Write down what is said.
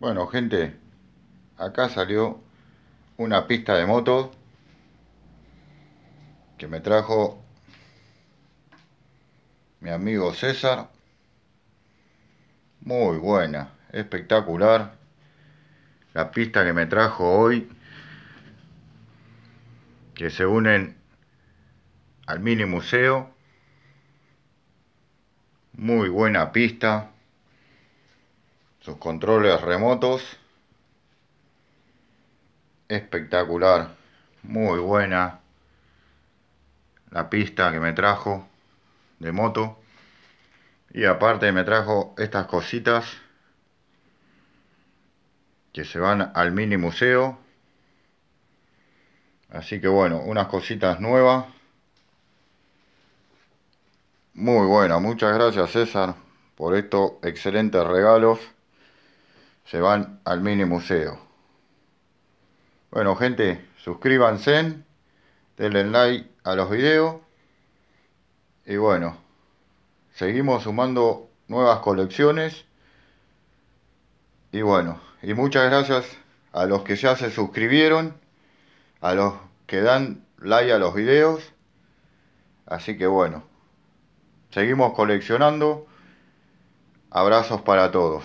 Bueno, gente, acá salió una pista de moto que me trajo mi amigo César. Muy buena, espectacular. La pista que me trajo hoy, que se unen al mini museo. Muy buena pista sus controles remotos. Espectacular, muy buena la pista que me trajo de moto. Y aparte me trajo estas cositas que se van al mini museo. Así que bueno, unas cositas nuevas. Muy buena, muchas gracias César por estos excelentes regalos se van al mini museo. Bueno gente, suscríbanse, denle like a los videos y bueno, seguimos sumando nuevas colecciones y bueno, y muchas gracias a los que ya se suscribieron, a los que dan like a los videos, así que bueno, seguimos coleccionando, abrazos para todos.